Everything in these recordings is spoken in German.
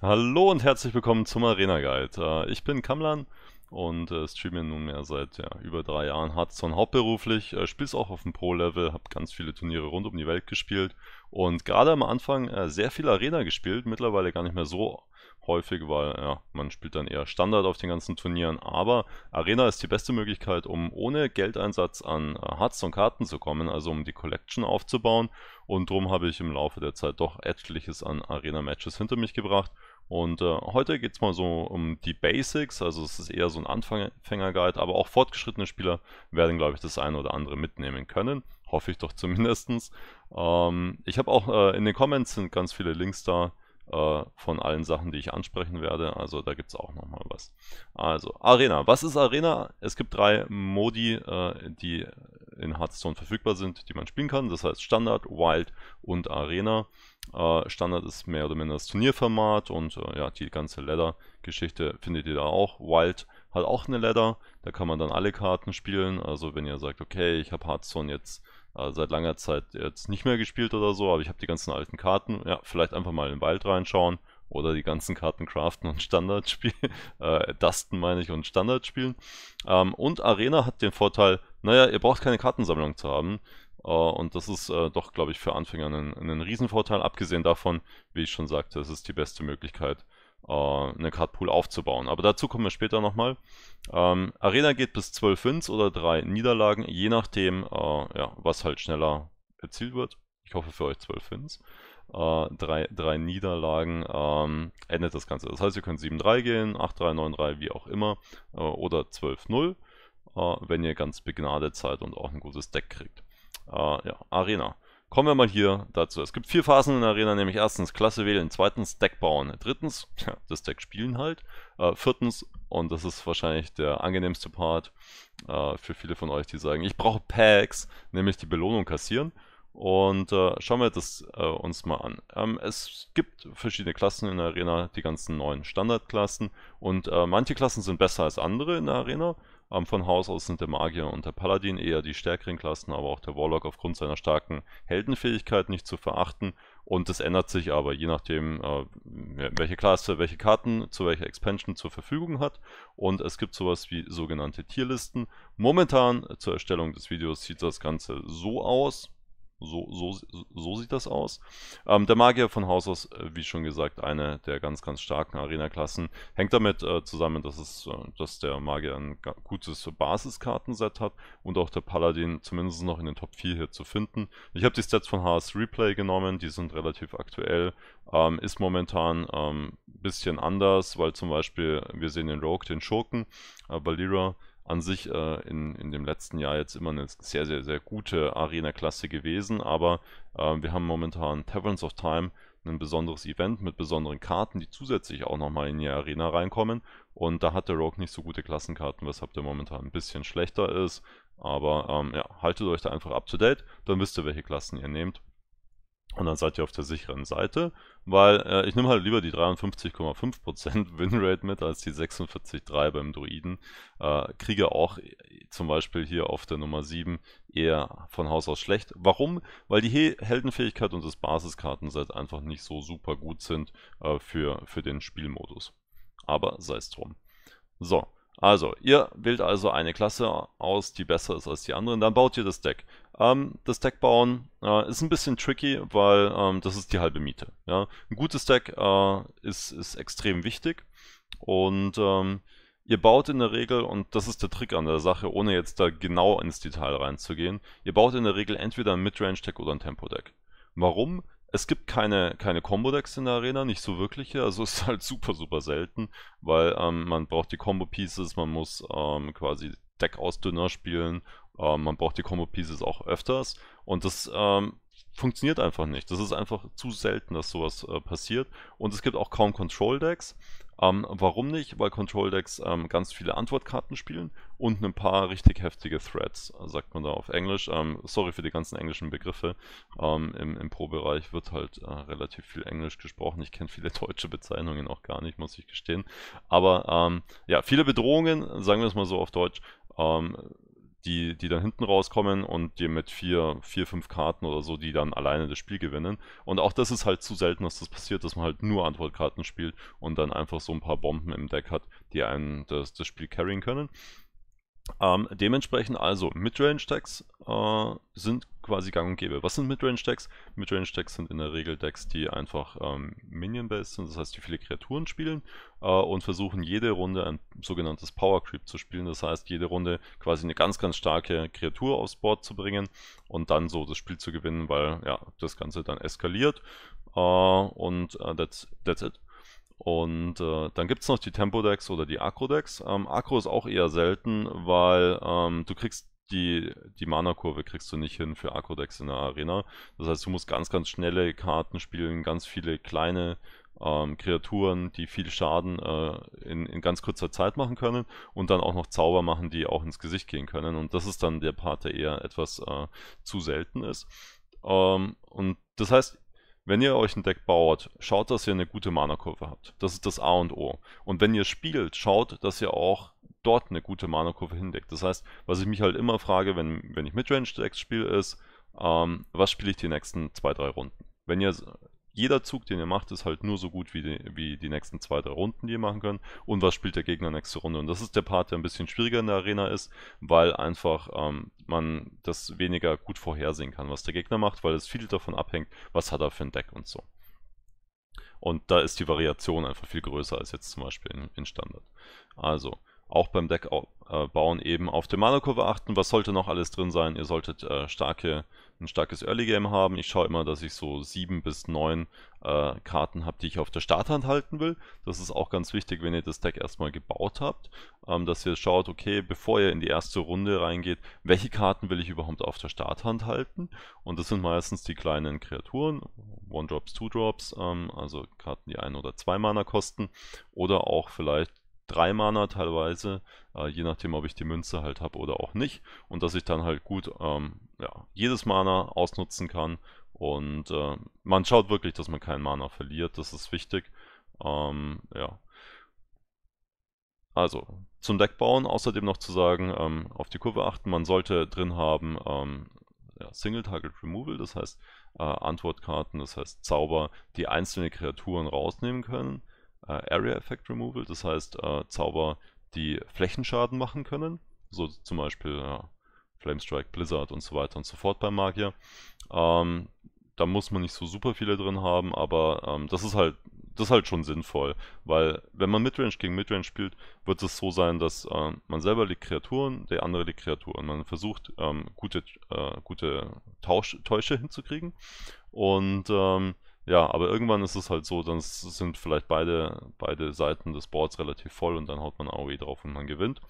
Hallo und herzlich willkommen zum Arena Guide. Äh, ich bin Kamlan und äh, streame nunmehr seit ja, über drei Jahren Hearthstone hauptberuflich, äh, spiele es auch auf dem Pro-Level, habe ganz viele Turniere rund um die Welt gespielt und gerade am Anfang sehr viel Arena gespielt, mittlerweile gar nicht mehr so häufig, weil ja, man spielt dann eher Standard auf den ganzen Turnieren. Aber Arena ist die beste Möglichkeit, um ohne Geldeinsatz an äh, Hearthstone-Karten zu kommen, also um die Collection aufzubauen. Und darum habe ich im Laufe der Zeit doch etliches an Arena-Matches hinter mich gebracht. Und äh, heute geht es mal so um die Basics, also es ist eher so ein Anfänger-Guide, aber auch fortgeschrittene Spieler werden, glaube ich, das eine oder andere mitnehmen können. Hoffe ich doch zumindest. Ähm, ich habe auch äh, in den Comments sind ganz viele Links da, äh, von allen Sachen, die ich ansprechen werde. Also da gibt es auch nochmal was. Also Arena. Was ist Arena? Es gibt drei Modi, äh, die in Hearthstone verfügbar sind, die man spielen kann. Das heißt Standard, Wild und Arena. Äh, Standard ist mehr oder minder das Turnierformat und äh, ja, die ganze Ladder-Geschichte findet ihr da auch. Wild hat auch eine Ladder, da kann man dann alle Karten spielen. Also wenn ihr sagt, okay, ich habe Hearthstone jetzt also seit langer Zeit jetzt nicht mehr gespielt oder so, aber ich habe die ganzen alten Karten. Ja, vielleicht einfach mal in den Wald reinschauen oder die ganzen Karten craften und Standard spielen, äh, Dusten meine ich und Standard spielen. Ähm, und Arena hat den Vorteil, naja, ihr braucht keine Kartensammlung zu haben. Äh, und das ist äh, doch, glaube ich, für Anfänger ein, ein Riesenvorteil. Abgesehen davon, wie ich schon sagte, es ist die beste Möglichkeit, äh, einen Cardpool aufzubauen. Aber dazu kommen wir später nochmal. Ähm, Arena geht bis 12 Wins oder 3 Niederlagen, je nachdem, äh, ja, was halt schneller erzielt wird. Ich hoffe für euch 12 Wins. Äh, drei, drei Niederlagen ähm, endet das Ganze. Das heißt, ihr könnt 7-3 gehen, 8-3, 9-3, wie auch immer, äh, oder 12-0, äh, wenn ihr ganz begnadet seid und auch ein gutes Deck kriegt. Äh, ja, Arena. Kommen wir mal hier dazu. Es gibt vier Phasen in der Arena, nämlich erstens Klasse wählen, zweitens Deck bauen, drittens das Deck spielen halt, äh, viertens, und das ist wahrscheinlich der angenehmste Part äh, für viele von euch, die sagen, ich brauche Packs, nämlich die Belohnung kassieren. Und äh, schauen wir das äh, uns mal an. Ähm, es gibt verschiedene Klassen in der Arena, die ganzen neuen Standardklassen. Und äh, manche Klassen sind besser als andere in der Arena. Ähm, von Haus aus sind der Magier und der Paladin eher die stärkeren Klassen, aber auch der Warlock aufgrund seiner starken Heldenfähigkeit nicht zu verachten. Und das ändert sich aber je nachdem, äh, welche Klasse welche Karten zu welcher Expansion zur Verfügung hat. Und es gibt sowas wie sogenannte Tierlisten. Momentan zur Erstellung des Videos sieht das Ganze so aus. So, so, so sieht das aus. Ähm, der Magier von Haus aus, äh, wie schon gesagt, eine der ganz, ganz starken Arena-Klassen. Hängt damit äh, zusammen, dass, es, äh, dass der Magier ein gutes Basiskartenset hat und auch der Paladin zumindest noch in den Top 4 hier zu finden. Ich habe die Stats von HS Replay genommen, die sind relativ aktuell. Ähm, ist momentan ein ähm, bisschen anders, weil zum Beispiel wir sehen den Rogue, den Schurken, äh, Valira an sich äh, in, in dem letzten Jahr jetzt immer eine sehr, sehr, sehr gute Arena-Klasse gewesen, aber äh, wir haben momentan Taverns of Time, ein besonderes Event mit besonderen Karten, die zusätzlich auch nochmal in die Arena reinkommen und da hat der Rogue nicht so gute Klassenkarten, weshalb der momentan ein bisschen schlechter ist, aber ähm, ja, haltet euch da einfach up to date, dann wisst ihr, welche Klassen ihr nehmt und dann seid ihr auf der sicheren Seite, weil äh, ich nehme halt lieber die 53,5% Winrate mit als die 46,3 beim Druiden. Äh, kriege auch äh, zum Beispiel hier auf der Nummer 7 eher von Haus aus schlecht. Warum? Weil die He Heldenfähigkeit und das Basiskartenset einfach nicht so super gut sind äh, für, für den Spielmodus. Aber sei es drum. So, also, ihr wählt also eine Klasse aus, die besser ist als die anderen, dann baut ihr das Deck ähm, das Deck bauen. Äh, ist ein bisschen tricky, weil ähm, das ist die halbe Miete. Ja? Ein gutes Deck äh, ist, ist extrem wichtig und ähm, ihr baut in der Regel, und das ist der Trick an der Sache, ohne jetzt da genau ins Detail reinzugehen, ihr baut in der Regel entweder ein Midrange-Deck oder ein Tempo-Deck. Warum? Es gibt keine, keine Combo-Decks in der Arena, nicht so wirkliche, also ist halt super, super selten, weil ähm, man braucht die Combo-Pieces, man muss ähm, quasi Deck-Ausdünner spielen ähm, man braucht die Combo Pieces auch öfters und das ähm, funktioniert einfach nicht. Das ist einfach zu selten, dass sowas äh, passiert. Und es gibt auch kaum Control Decks. Ähm, warum nicht? Weil Control Decks ähm, ganz viele Antwortkarten spielen und ein paar richtig heftige Threads, äh, sagt man da auf Englisch. Ähm, sorry für die ganzen englischen Begriffe. Ähm, Im, Im Pro-Bereich wird halt äh, relativ viel Englisch gesprochen. Ich kenne viele deutsche Bezeichnungen auch gar nicht, muss ich gestehen. Aber ähm, ja, viele Bedrohungen, sagen wir es mal so auf Deutsch ähm, die, die dann hinten rauskommen und die mit vier, vier, fünf Karten oder so, die dann alleine das Spiel gewinnen. Und auch das ist halt zu selten, dass das passiert, dass man halt nur Antwortkarten spielt und dann einfach so ein paar Bomben im Deck hat, die einen das, das Spiel carryen können. Ähm, dementsprechend also Midrange-Decks äh, sind quasi gang und gäbe. Was sind Midrange-Decks? Midrange-Decks sind in der Regel Decks, die einfach ähm, Minion-based sind, das heißt, die viele Kreaturen spielen äh, und versuchen jede Runde ein sogenanntes Power Creep zu spielen. Das heißt, jede Runde quasi eine ganz, ganz starke Kreatur aufs Board zu bringen und dann so das Spiel zu gewinnen, weil ja, das Ganze dann eskaliert. Äh, und äh, that's, that's it. Und äh, dann gibt es noch die Tempo-Decks oder die Akro-Decks. Ähm, Akro ist auch eher selten, weil ähm, du kriegst die, die Mana-Kurve kriegst du nicht hin für Akro-Decks in der Arena. Das heißt, du musst ganz, ganz schnelle Karten spielen, ganz viele kleine ähm, Kreaturen, die viel Schaden äh, in, in ganz kurzer Zeit machen können und dann auch noch Zauber machen, die auch ins Gesicht gehen können. Und das ist dann der Part, der eher etwas äh, zu selten ist. Ähm, und das heißt, wenn ihr euch ein Deck baut, schaut, dass ihr eine gute Mana-Kurve habt. Das ist das A und O. Und wenn ihr spielt, schaut, dass ihr auch dort eine gute Mana-Kurve hindeckt. Das heißt, was ich mich halt immer frage, wenn, wenn ich Midrange-Decks spiele, ist, ähm, was spiele ich die nächsten zwei, drei Runden? Wenn ihr jeder Zug, den ihr macht, ist halt nur so gut wie die, wie die nächsten zwei, drei Runden, die ihr machen könnt. Und was spielt der Gegner nächste Runde? Und das ist der Part, der ein bisschen schwieriger in der Arena ist, weil einfach ähm, man das weniger gut vorhersehen kann, was der Gegner macht, weil es viel davon abhängt, was hat er für ein Deck und so. Und da ist die Variation einfach viel größer als jetzt zum Beispiel in, in Standard. Also, auch beim Deck äh, bauen eben auf den Mana-Kurve achten. Was sollte noch alles drin sein? Ihr solltet äh, starke, ein starkes Early-Game haben. Ich schaue immer, dass ich so sieben bis neun äh, Karten habe, die ich auf der Starthand halten will. Das ist auch ganz wichtig, wenn ihr das Deck erstmal gebaut habt, ähm, dass ihr schaut, okay, bevor ihr in die erste Runde reingeht, welche Karten will ich überhaupt auf der Starthand halten? Und das sind meistens die kleinen Kreaturen, One-Drops, Two-Drops, ähm, also Karten, die ein oder zwei Mana kosten. Oder auch vielleicht 3 Mana teilweise, äh, je nachdem, ob ich die Münze halt habe oder auch nicht. Und dass ich dann halt gut ähm, ja, jedes Mana ausnutzen kann. Und äh, man schaut wirklich, dass man keinen Mana verliert, das ist wichtig. Ähm, ja. Also, zum Deck bauen außerdem noch zu sagen, ähm, auf die Kurve achten, man sollte drin haben ähm, ja, Single Target Removal, das heißt äh, Antwortkarten, das heißt Zauber, die einzelne Kreaturen rausnehmen können. Äh, Area Effect Removal, das heißt äh, Zauber, die Flächenschaden machen können, so zum Beispiel Flamestrike, Blizzard und so weiter und so fort beim Magier. Ähm, da muss man nicht so super viele drin haben, aber ähm, das ist halt das ist halt schon sinnvoll, weil wenn man Midrange gegen Midrange spielt, wird es so sein, dass äh, man selber die Kreaturen, der andere die Kreaturen. Man versucht ähm, gute, äh, gute Tausch, Täusche hinzukriegen und ähm, ja, aber irgendwann ist es halt so, dann sind vielleicht beide, beide Seiten des Boards relativ voll und dann haut man AOE drauf und man gewinnt.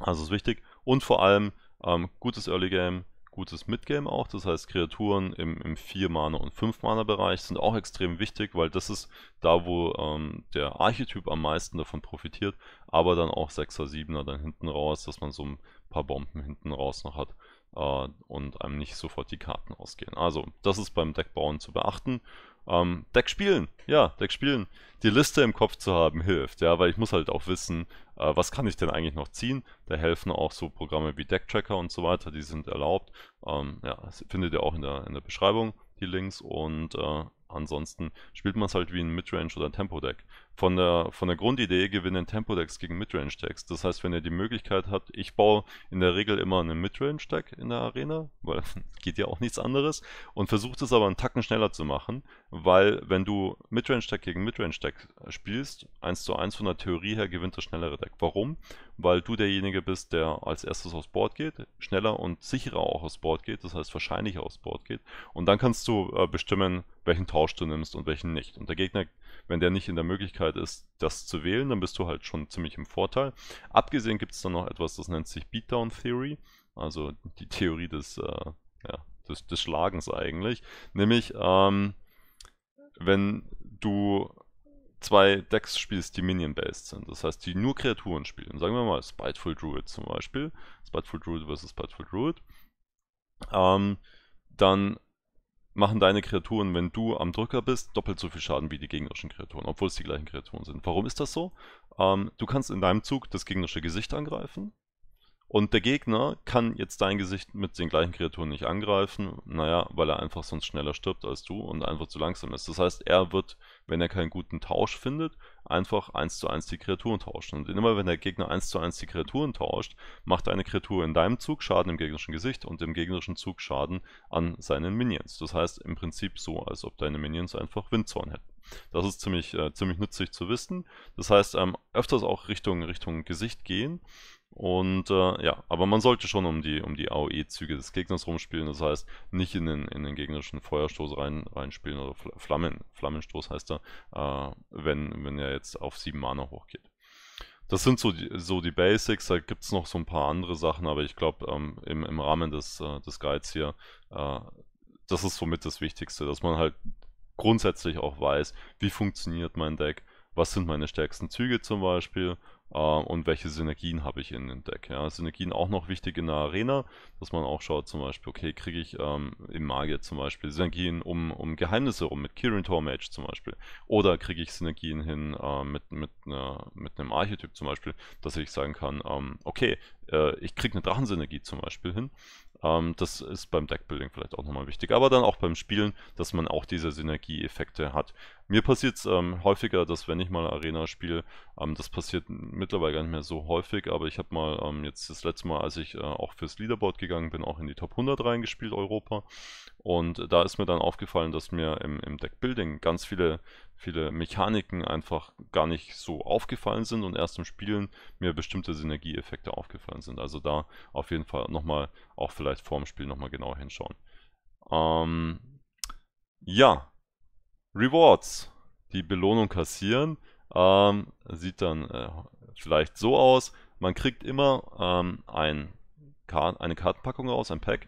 Also ist wichtig. Und vor allem ähm, gutes Early Game, gutes Midgame auch. Das heißt, Kreaturen im, im 4-Mana- und 5-Mana-Bereich sind auch extrem wichtig, weil das ist da, wo ähm, der Archetyp am meisten davon profitiert. Aber dann auch 6er, 7er dann hinten raus, dass man so ein paar Bomben hinten raus noch hat äh, und einem nicht sofort die Karten ausgehen. Also, das ist beim Deckbauen zu beachten. Ähm, Deck spielen, ja, Deck spielen. Die Liste im Kopf zu haben hilft, ja, weil ich muss halt auch wissen, äh, was kann ich denn eigentlich noch ziehen. Da helfen auch so Programme wie Decktracker und so weiter, die sind erlaubt. Ähm, ja, das findet ihr auch in der, in der Beschreibung, die Links. Und äh, Ansonsten spielt man es halt wie ein Midrange oder ein Tempo-Deck. Von der, von der Grundidee gewinnen Tempo-Decks gegen Midrange-Decks. Das heißt, wenn ihr die Möglichkeit habt, ich baue in der Regel immer einen Midrange-Deck in der Arena, weil geht ja auch nichts anderes, und versucht es aber einen Tacken schneller zu machen, weil wenn du Midrange-Deck gegen Midrange-Deck spielst, 1 zu 1 von der Theorie her gewinnt das schnellere Deck. Warum? Weil du derjenige bist, der als erstes aufs Board geht, schneller und sicherer auch aufs Board geht, das heißt wahrscheinlich aufs Board geht. Und dann kannst du äh, bestimmen, welchen Tausch du nimmst und welchen nicht. Und der Gegner, wenn der nicht in der Möglichkeit ist, das zu wählen, dann bist du halt schon ziemlich im Vorteil. Abgesehen gibt es dann noch etwas, das nennt sich Beatdown Theory, also die Theorie des, äh, ja, des, des, Schlagens eigentlich. Nämlich, ähm, wenn du zwei Decks spielst, die Minion-based sind, das heißt, die nur Kreaturen spielen, sagen wir mal Spiteful Druid zum Beispiel, Spiteful Druid versus Spiteful Druid, ähm, dann machen deine Kreaturen, wenn du am Drücker bist, doppelt so viel Schaden wie die gegnerischen Kreaturen, obwohl es die gleichen Kreaturen sind. Warum ist das so? Ähm, du kannst in deinem Zug das gegnerische Gesicht angreifen und der Gegner kann jetzt dein Gesicht mit den gleichen Kreaturen nicht angreifen, naja, weil er einfach sonst schneller stirbt als du und einfach zu langsam ist. Das heißt, er wird wenn er keinen guten Tausch findet, einfach 1 zu 1 die Kreaturen tauschen. Und immer wenn der Gegner 1 zu 1 die Kreaturen tauscht, macht eine Kreatur in deinem Zug Schaden im gegnerischen Gesicht und im gegnerischen Zug Schaden an seinen Minions. Das heißt im Prinzip so, als ob deine Minions einfach Windzorn hätten. Das ist ziemlich, äh, ziemlich nützlich zu wissen. Das heißt, ähm, öfters auch Richtung, Richtung Gesicht gehen und äh, ja, aber man sollte schon um die, um die AOE-Züge des Gegners rumspielen, das heißt nicht in den, in den gegnerischen Feuerstoß rein, reinspielen oder Flammen, Flammenstoß heißt er, äh, wenn, wenn er jetzt auf 7 Mana hochgeht. Das sind so die, so die Basics, da gibt es noch so ein paar andere Sachen, aber ich glaube ähm, im, im Rahmen des, äh, des Guides hier, äh, das ist somit das Wichtigste, dass man halt grundsätzlich auch weiß, wie funktioniert mein Deck, was sind meine stärksten Züge zum Beispiel ähm, und welche Synergien habe ich in dem Deck. Ja. Synergien auch noch wichtig in der Arena, dass man auch schaut zum Beispiel, okay, kriege ich ähm, im Magier zum Beispiel Synergien um, um Geheimnisse rum, mit Kirin Mage zum Beispiel. Oder kriege ich Synergien hin äh, mit, mit, ne, mit einem Archetyp zum Beispiel, dass ich sagen kann, ähm, okay, äh, ich kriege eine Drachensynergie zum Beispiel hin. Ähm, das ist beim Deckbuilding vielleicht auch nochmal wichtig, aber dann auch beim Spielen, dass man auch diese Synergieeffekte hat. Mir passiert es ähm, häufiger, dass wenn ich mal Arena spiele, ähm, das passiert mittlerweile gar nicht mehr so häufig, aber ich habe mal ähm, jetzt das letzte Mal, als ich äh, auch fürs Leaderboard gegangen bin, auch in die Top 100 reingespielt, Europa. Und da ist mir dann aufgefallen, dass mir im, im Deckbuilding ganz viele viele Mechaniken einfach gar nicht so aufgefallen sind und erst im Spielen mir bestimmte Synergieeffekte aufgefallen sind. Also da auf jeden Fall nochmal, auch vielleicht vorm Spiel nochmal genau hinschauen. Ähm, ja, Rewards, die Belohnung kassieren, ähm, sieht dann äh, vielleicht so aus. Man kriegt immer ähm, ein Kar eine Kartenpackung raus, ein Pack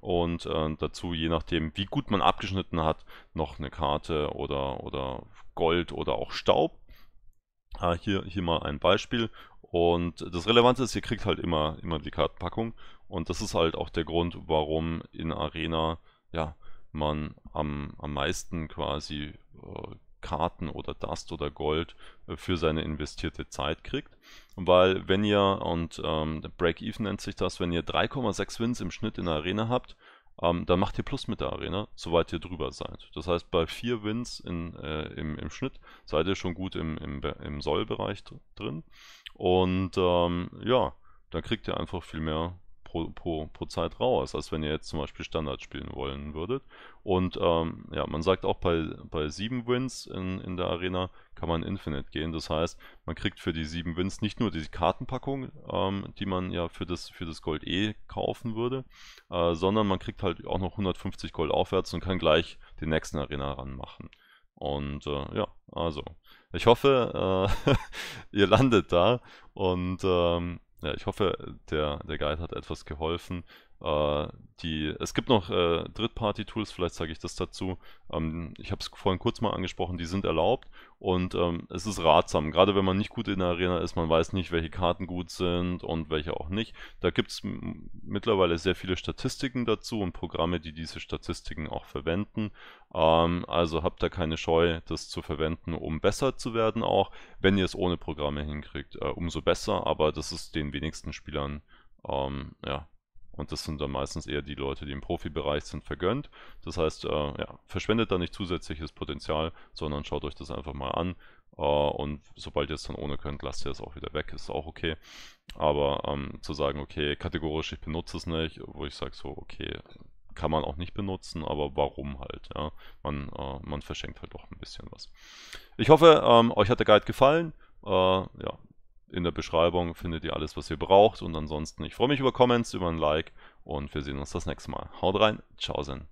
und äh, dazu, je nachdem, wie gut man abgeschnitten hat, noch eine Karte oder, oder Gold oder auch Staub. Ah, hier, hier mal ein Beispiel. Und das Relevante ist, ihr kriegt halt immer, immer die Kartenpackung. Und das ist halt auch der Grund, warum in Arena ja, man am, am meisten quasi äh, Karten oder Dust oder Gold äh, für seine investierte Zeit kriegt. Weil wenn ihr, und ähm, Break-Even nennt sich das, wenn ihr 3,6 Wins im Schnitt in der Arena habt, ähm, dann macht ihr Plus mit der Arena, soweit ihr drüber seid. Das heißt, bei 4 Wins in, äh, im, im, Schnitt seid ihr schon gut im, im, im Soll-Bereich drin. Und ähm, ja, dann kriegt ihr einfach viel mehr pro, pro, pro Zeit raus, als wenn ihr jetzt zum Beispiel Standard spielen wollen würdet. Und ähm, ja, man sagt auch, bei, bei sieben Wins in, in der Arena kann man Infinite gehen. Das heißt, man kriegt für die sieben Wins nicht nur die Kartenpackung, ähm, die man ja für das, für das Gold E kaufen würde, äh, sondern man kriegt halt auch noch 150 Gold aufwärts und kann gleich den nächsten Arena ranmachen. Und äh, ja, also. Ich hoffe, äh, ihr landet da und ähm, ja, ich hoffe, der, der Guide hat etwas geholfen. Äh, die, es gibt noch äh, Drittparty-Tools, vielleicht sage ich das dazu. Ähm, ich habe es vorhin kurz mal angesprochen, die sind erlaubt und ähm, es ist ratsam. Gerade wenn man nicht gut in der Arena ist, man weiß nicht, welche Karten gut sind und welche auch nicht. Da gibt es mittlerweile sehr viele Statistiken dazu und Programme, die diese Statistiken auch verwenden. Ähm, also habt da keine Scheu, das zu verwenden, um besser zu werden auch. Wenn ihr es ohne Programme hinkriegt, äh, umso besser, aber das ist den wenigsten Spielern ähm, ja, und das sind dann meistens eher die Leute, die im Profibereich sind, vergönnt. Das heißt, äh, ja, verschwendet da nicht zusätzliches Potenzial, sondern schaut euch das einfach mal an. Äh, und sobald ihr es dann ohne könnt, lasst ihr es auch wieder weg, ist auch okay. Aber ähm, zu sagen, okay, kategorisch, ich benutze es nicht, wo ich sage so, okay, kann man auch nicht benutzen, aber warum halt, ja. Man, äh, man verschenkt halt doch ein bisschen was. Ich hoffe, ähm, euch hat der Guide gefallen. Äh, ja, in der Beschreibung findet ihr alles, was ihr braucht. Und ansonsten, ich freue mich über Comments, über ein Like und wir sehen uns das nächste Mal. Haut rein, ciao, sen.